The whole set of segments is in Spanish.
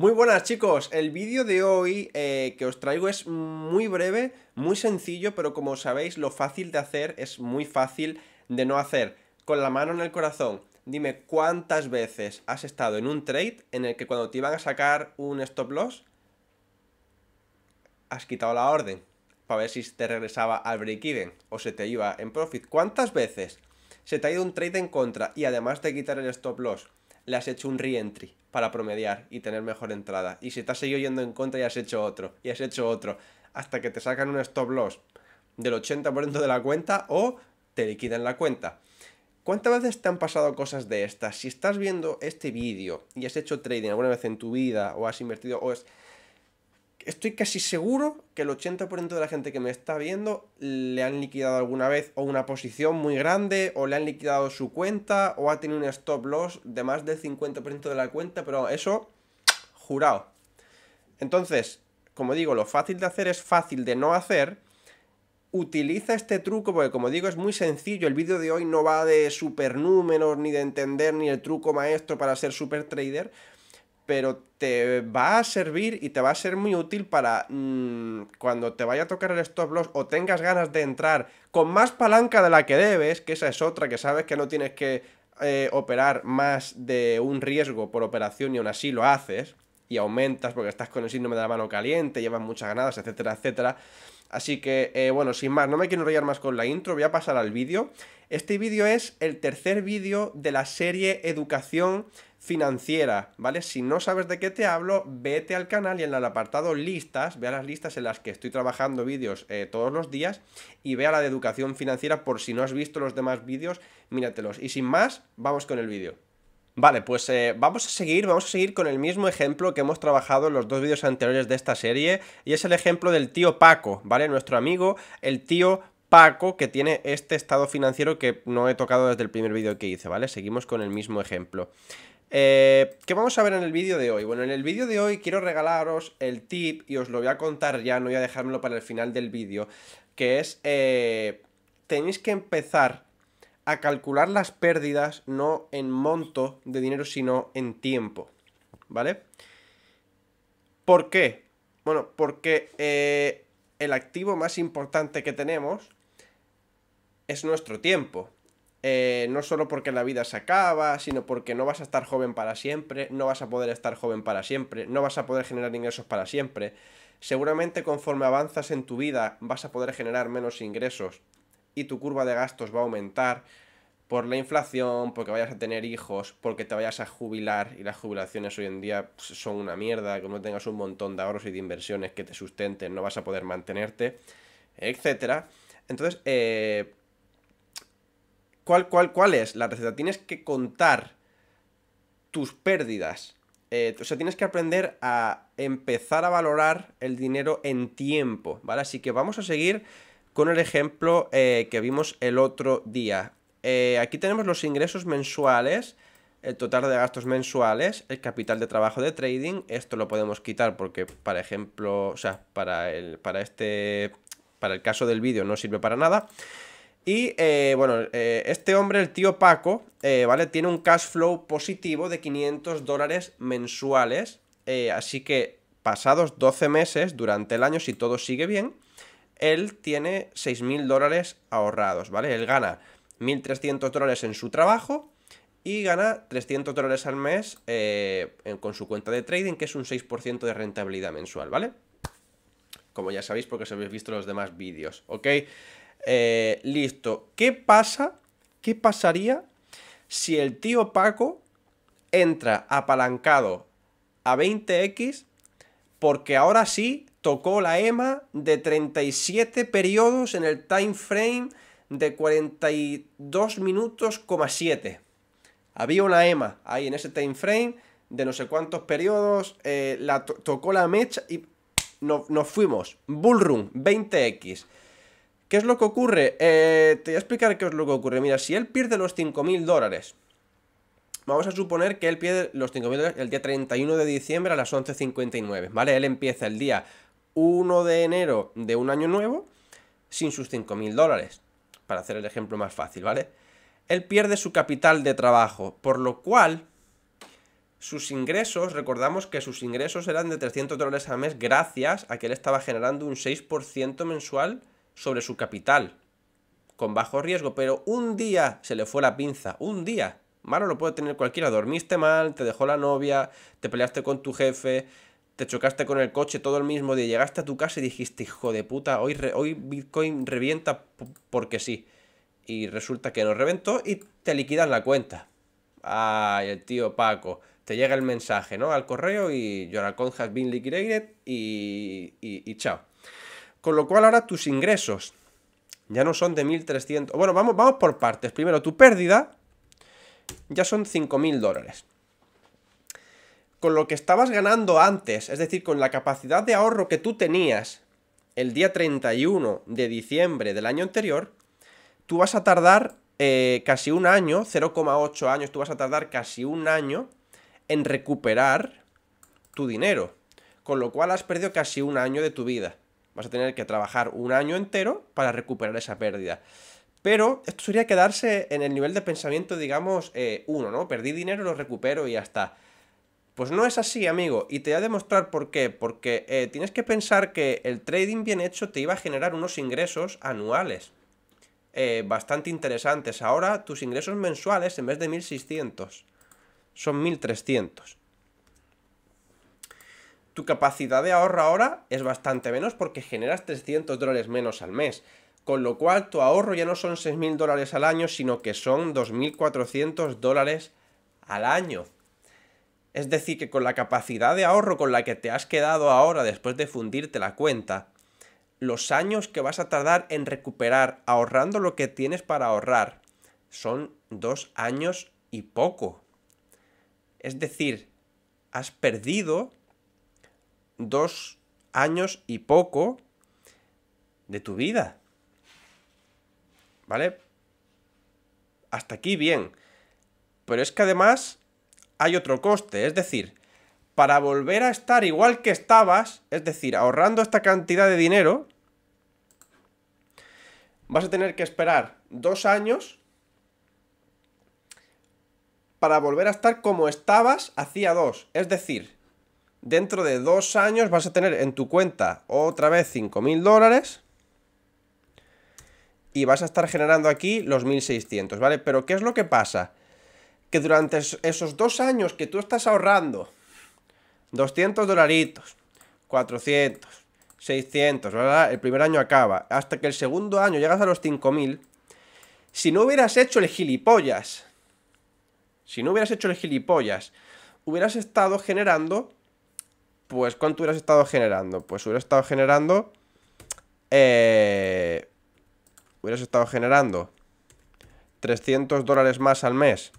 Muy buenas chicos, el vídeo de hoy eh, que os traigo es muy breve, muy sencillo, pero como sabéis lo fácil de hacer es muy fácil de no hacer. Con la mano en el corazón, dime cuántas veces has estado en un trade en el que cuando te iban a sacar un stop loss, has quitado la orden para ver si te regresaba al break even o se te iba en profit. ¿Cuántas veces se te ha ido un trade en contra y además de quitar el stop loss? le has hecho un re-entry para promediar y tener mejor entrada. Y si te has seguido yendo en contra y has hecho otro, y has hecho otro, hasta que te sacan un stop loss del 80% de la cuenta o te liquidan la cuenta. ¿Cuántas veces te han pasado cosas de estas? Si estás viendo este vídeo y has hecho trading alguna vez en tu vida o has invertido o es, estoy casi seguro que el 80% de la gente que me está viendo le han liquidado alguna vez o una posición muy grande o le han liquidado su cuenta o ha tenido un stop loss de más del 50% de la cuenta, pero eso jurado. Entonces, como digo, lo fácil de hacer es fácil de no hacer. Utiliza este truco porque como digo es muy sencillo, el vídeo de hoy no va de super números ni de entender ni el truco maestro para ser super trader pero te va a servir y te va a ser muy útil para mm, cuando te vaya a tocar el stop loss o tengas ganas de entrar con más palanca de la que debes, que esa es otra, que sabes que no tienes que eh, operar más de un riesgo por operación y aún así lo haces y aumentas porque estás con el síndrome de la mano caliente, llevas muchas ganadas, etcétera, etcétera Así que, eh, bueno, sin más, no me quiero enrollar más con la intro, voy a pasar al vídeo. Este vídeo es el tercer vídeo de la serie Educación Financiera, ¿vale? Si no sabes de qué te hablo, vete al canal y en el apartado listas, vea las listas en las que estoy trabajando vídeos eh, todos los días y vea la de Educación Financiera por si no has visto los demás vídeos, míratelos. Y sin más, vamos con el vídeo. Vale, pues eh, vamos a seguir, vamos a seguir con el mismo ejemplo que hemos trabajado en los dos vídeos anteriores de esta serie, y es el ejemplo del tío Paco, ¿vale? Nuestro amigo, el tío Paco, que tiene este estado financiero que no he tocado desde el primer vídeo que hice, ¿vale? Seguimos con el mismo ejemplo. Eh, ¿Qué vamos a ver en el vídeo de hoy? Bueno, en el vídeo de hoy quiero regalaros el tip, y os lo voy a contar ya, no voy a dejármelo para el final del vídeo, que es... Eh, tenéis que empezar a calcular las pérdidas no en monto de dinero, sino en tiempo, ¿vale? ¿Por qué? Bueno, porque eh, el activo más importante que tenemos es nuestro tiempo. Eh, no solo porque la vida se acaba, sino porque no vas a estar joven para siempre, no vas a poder estar joven para siempre, no vas a poder generar ingresos para siempre. Seguramente conforme avanzas en tu vida vas a poder generar menos ingresos y tu curva de gastos va a aumentar por la inflación, porque vayas a tener hijos, porque te vayas a jubilar y las jubilaciones hoy en día pues, son una mierda, que no tengas un montón de ahorros y de inversiones que te sustenten, no vas a poder mantenerte, etcétera. Entonces, eh, cuál, ¿cuál es la receta? Tienes que contar tus pérdidas. Eh, o sea, tienes que aprender a empezar a valorar el dinero en tiempo, ¿vale? Así que vamos a seguir con el ejemplo eh, que vimos el otro día. Eh, aquí tenemos los ingresos mensuales, el total de gastos mensuales, el capital de trabajo de trading. Esto lo podemos quitar porque, para ejemplo, o sea, para el, para este, para el caso del vídeo no sirve para nada. Y eh, bueno, este hombre, el tío Paco, ¿vale? Tiene un cash flow positivo de 500 dólares mensuales. así que pasados 12 meses durante el año, si todo sigue bien, él tiene 6.000 dólares ahorrados, ¿vale? Él gana 1.300 dólares en su trabajo y gana 300 dólares al mes eh, con su cuenta de trading, que es un 6% de rentabilidad mensual, ¿vale? Como ya sabéis porque os habéis visto los demás vídeos, ¿ok? Eh, listo. ¿Qué pasa? ¿Qué pasaría si el tío Paco entra apalancado a 20x? Porque ahora sí tocó la EMA de 37 periodos en el time frame de 42 minutos, 7. Había una EMA ahí en ese time frame de no sé cuántos periodos, eh, la tocó la mecha y nos fuimos. Bullroom, 20X. ¿Qué es lo que ocurre? Eh, te voy a explicar qué es lo que ocurre. Mira, si él pierde los 5.000 dólares, vamos a suponer que él pierde los 5.000 dólares el día 31 de diciembre a las 11.59, ¿vale? Él empieza el día 1 de enero de un año nuevo sin sus 5.000 dólares, para hacer el ejemplo más fácil, ¿vale? Él pierde su capital de trabajo, por lo cual sus ingresos, recordamos que sus ingresos eran de 300 dólares al mes gracias a que él estaba generando un 6% mensual sobre su capital, con bajo riesgo, pero un día se le fue la pinza, un día. Malo lo puede tener cualquiera, dormiste mal, te dejó la novia, te peleaste con tu jefe, te chocaste con el coche todo el mismo día, llegaste a tu casa y dijiste, hijo de puta, hoy, hoy Bitcoin revienta porque sí. Y resulta que no reventó y te liquidan la cuenta. Ay, el tío Paco. Te llega el mensaje, ¿no? Al correo y your account has been liquidated y, y, chao. Con lo cual ahora tus ingresos ya no son de 1.300. Bueno, vamos, vamos por partes. Primero, tu pérdida ya son 5.000 dólares con lo que estabas ganando antes, es decir, con la capacidad de ahorro que tú tenías el día 31 de diciembre del año anterior, tú vas a tardar eh, casi un año, 0,8 años, tú vas a tardar casi un año en recuperar tu dinero. Con lo cual has perdido casi un año de tu vida. Vas a tener que trabajar un año entero para recuperar esa pérdida. Pero esto sería quedarse en el nivel de pensamiento, digamos, eh, uno, ¿no? Perdí dinero, lo recupero y ya está. Pues no es así, amigo, y te voy a demostrar por qué. Porque eh, tienes que pensar que el trading bien hecho te iba a generar unos ingresos anuales eh, bastante interesantes. Ahora tus ingresos mensuales, en vez de 1.600, son 1.300. Tu capacidad de ahorro ahora es bastante menos porque generas 300 dólares menos al mes. Con lo cual tu ahorro ya no son 6.000 dólares al año, sino que son 2.400 dólares al año. Es decir, que con la capacidad de ahorro con la que te has quedado ahora después de fundirte la cuenta, los años que vas a tardar en recuperar ahorrando lo que tienes para ahorrar son dos años y poco. Es decir, has perdido dos años y poco de tu vida. ¿Vale? Hasta aquí bien. Pero es que además hay otro coste. Es decir, para volver a estar igual que estabas, es decir, ahorrando esta cantidad de dinero, vas a tener que esperar dos años para volver a estar como estabas hacía dos. Es decir, dentro de dos años vas a tener en tu cuenta otra vez 5.000 dólares y vas a estar generando aquí los 1.600, ¿vale? Pero ¿qué es lo que pasa? que durante esos dos años que tú estás ahorrando 200 dolaritos, 400, 600, el primer año acaba, hasta que el segundo año llegas a los 5000, si no hubieras hecho el gilipollas, si no hubieras hecho el gilipollas, hubieras estado generando, pues ¿cuánto hubieras estado generando? Pues hubieras estado generando, eh, hubieras estado generando 300 dólares más al mes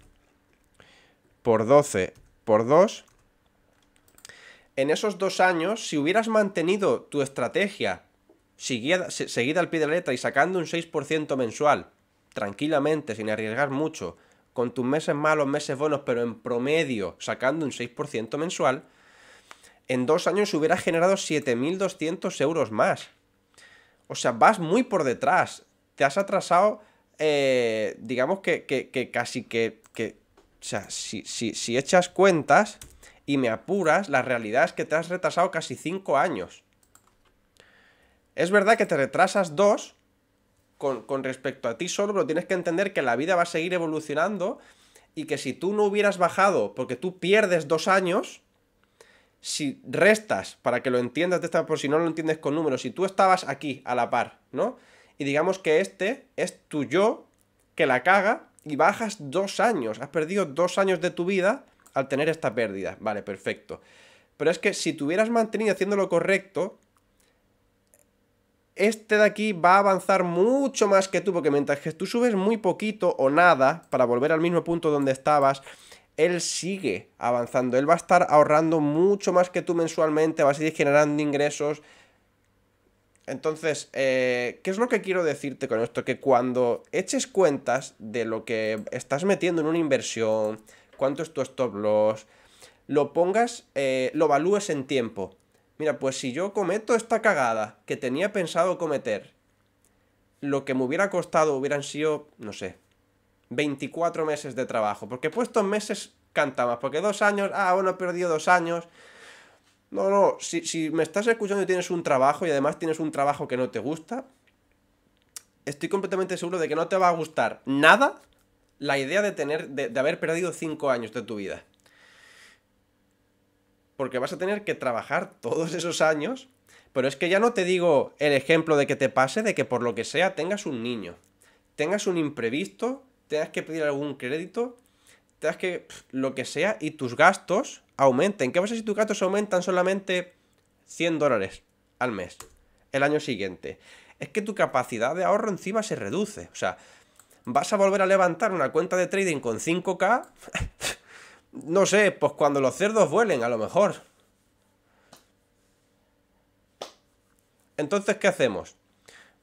por 12 por 2, en esos dos años, si hubieras mantenido tu estrategia seguida, seguida al pie de la letra y sacando un 6% mensual, tranquilamente, sin arriesgar mucho, con tus meses malos, meses buenos, pero en promedio sacando un 6% mensual, en dos años hubieras generado 7.200 euros más. O sea, vas muy por detrás. Te has atrasado, eh, digamos que, casi que o sea, si, si, si echas cuentas y me apuras, la realidad es que te has retrasado casi 5 años. Es verdad que te retrasas 2 con, respecto a ti solo, pero tienes que entender que la vida va a seguir evolucionando y que si tú no hubieras bajado, porque tú pierdes 2 años, si restas, para que lo entiendas de esta, por si no lo entiendes con números, si tú estabas aquí a la par, ¿no? Y digamos que este es tu yo que la caga y bajas dos años. Has perdido dos años de tu vida al tener esta pérdida. Vale, perfecto. Pero es que si te hubieras mantenido haciendo lo correcto, este de aquí va a avanzar mucho más que tú, porque mientras que tú subes muy poquito o nada para volver al mismo punto donde estabas, él sigue avanzando. Él va a estar ahorrando mucho más que tú mensualmente, va a seguir generando ingresos entonces, eh, ¿qué es lo que quiero decirte con esto? Que cuando eches cuentas de lo que estás metiendo en una inversión, cuánto es tu stop loss, lo pongas, eh, lo evalúes en tiempo. Mira, pues si yo cometo esta cagada que tenía pensado cometer, lo que me hubiera costado hubieran sido, no sé, 24 meses de trabajo. Porque puestos meses canta más, porque dos años, ah, bueno, he perdido dos años, no, no, si, si me estás escuchando y tienes un trabajo y además tienes un trabajo que no te gusta, estoy completamente seguro de que no te va a gustar nada la idea de tener, de, de haber perdido 5 años de tu vida. Porque vas a tener que trabajar todos esos años pero es que ya no te digo el ejemplo de que te pase de que por lo que sea tengas un niño, tengas un imprevisto, tengas que pedir algún crédito, te que lo que sea y tus gastos aumenten. ¿Qué pasa si tus gastos aumentan solamente 100 dólares al mes el año siguiente? Es que tu capacidad de ahorro encima se reduce. O sea, vas a volver a levantar una cuenta de trading con 5K. no sé, pues cuando los cerdos vuelen, a lo mejor. Entonces, ¿qué hacemos?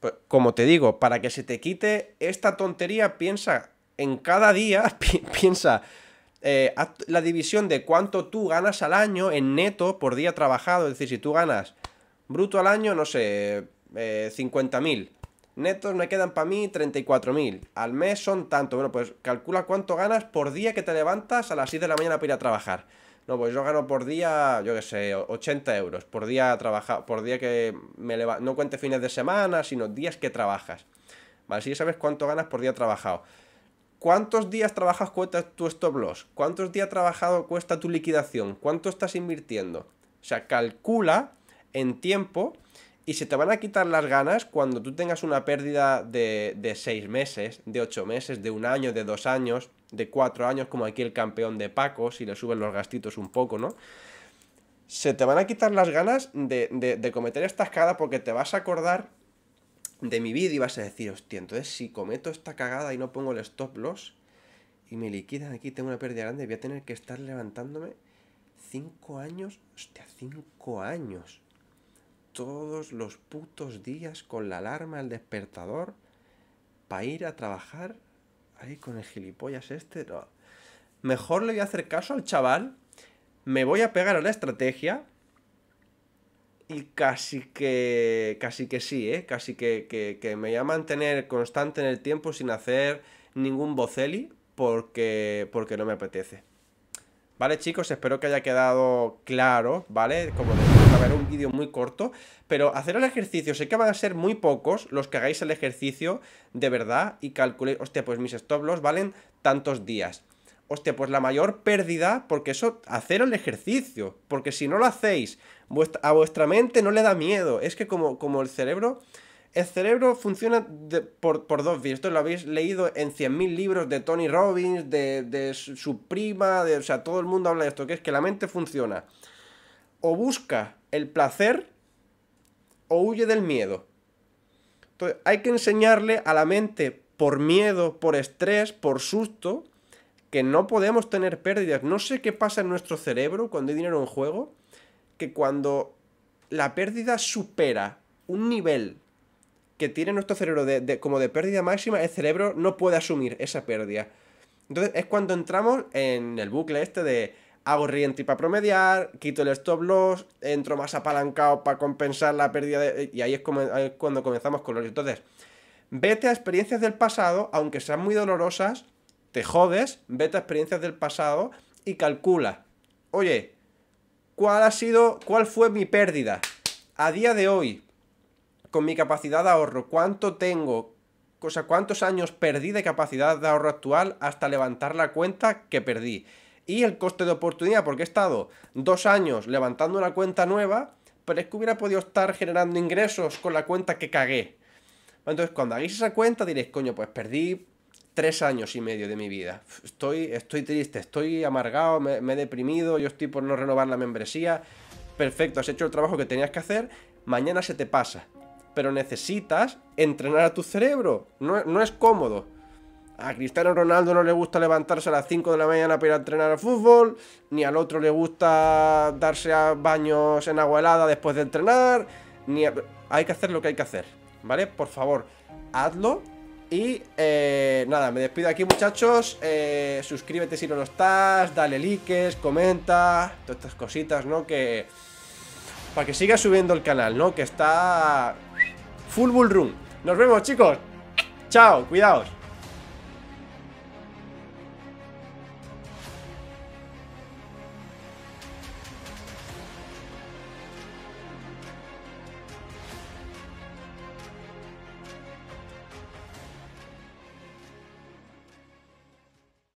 Pues, como te digo, para que se te quite esta tontería, piensa en cada día, piensa, eh, haz la división de cuánto tú ganas al año en neto por día trabajado. Es decir, si tú ganas bruto al año, no sé, eh, 50.000. Netos me quedan para mí 34.000. Al mes son tanto. Bueno, pues calcula cuánto ganas por día que te levantas a las 6 de la mañana para ir a trabajar. No, pues yo gano por día, yo qué sé, 80 euros. Por día trabajado. por día que me levanto. No cuente fines de semana, sino días que trabajas. Vale, si ya sabes cuánto ganas por día trabajado. ¿Cuántos días trabajas cuesta tu stop loss? ¿Cuántos días trabajado cuesta tu liquidación? ¿Cuánto estás invirtiendo? O sea, calcula en tiempo y se te van a quitar las ganas cuando tú tengas una pérdida de, de seis meses, de ocho meses, de un año, de dos años, de cuatro años, como aquí el campeón de Paco, si le suben los gastitos un poco, ¿no? Se te van a quitar las ganas de, de cometer esta escada porque te vas a acordar de mi vida y vas a decir, hostia, entonces si cometo esta cagada y no pongo el stop loss y me liquidan aquí, tengo una pérdida grande, voy a tener que estar levantándome 5 años, hostia, 5 años. Todos los putos días con la alarma, el despertador, para ir a trabajar ahí con el gilipollas este. No. Mejor le voy a hacer caso al chaval, me voy a pegar a la estrategia, y casi que, casi que sí, ¿eh? Casi que, que, que me voy a mantener constante en el tiempo sin hacer ningún boceli porque, porque no me apetece. Vale chicos, espero que haya quedado claro, ¿vale? Como decía, haber un vídeo muy corto, pero hacer el ejercicio, sé que van a ser muy pocos los que hagáis el ejercicio de verdad y calculéis, hostia, pues mis stop loss valen tantos días. Hostia, pues la mayor pérdida, porque eso, hacer el ejercicio, porque si no lo hacéis, a vuestra mente no le da miedo. Es que como, como el cerebro... El cerebro funciona por, dos vías. Esto lo habéis leído en 100.000 libros de Tony Robbins, de, su prima, de, o sea, todo el mundo habla de esto, que es que la mente funciona. O busca el placer o huye del miedo. Entonces, hay que enseñarle a la mente por miedo, por estrés, por susto, que no podemos tener pérdidas. No sé qué pasa en nuestro cerebro cuando hay dinero en juego, que cuando la pérdida supera un nivel que tiene nuestro cerebro como de pérdida máxima, el cerebro no puede asumir esa pérdida. Entonces es cuando entramos en el bucle este de hago y para promediar, quito el stop loss, entro más apalancado para compensar la pérdida Y ahí es, ahí es cuando comenzamos con los... Entonces, vete a experiencias del pasado, aunque sean muy dolorosas, te jodes, vete a experiencias del pasado y calcula. Oye, cuál ha sido, cuál fue mi pérdida a día de hoy con mi capacidad de ahorro, cuánto tengo, o sea, cuántos años perdí de capacidad de ahorro actual hasta levantar la cuenta que perdí. Y el coste de oportunidad, porque he estado dos años levantando una cuenta nueva, pero es que hubiera podido estar generando ingresos con la cuenta que cagué. Entonces, cuando hagáis esa cuenta diréis, coño, pues perdí tres años y medio de mi vida. Estoy, estoy triste, estoy amargado, me, he deprimido, yo estoy por no renovar la membresía. Perfecto, has hecho el trabajo que tenías que hacer, mañana se te pasa. Pero necesitas entrenar a tu cerebro, no, es cómodo. A Cristiano Ronaldo no le gusta levantarse a las 5 de la mañana para ir a entrenar al fútbol, ni al otro le gusta darse a baños en agua helada después de entrenar, ni hay que hacer lo que hay que hacer, ¿vale? Por favor, hazlo y eh, nada, me despido aquí muchachos eh, Suscríbete si no lo estás Dale likes, comenta Todas estas cositas, ¿no? Que... Para que siga subiendo el canal, ¿no? Que está... Full Bull Room Nos vemos chicos Chao, cuidaos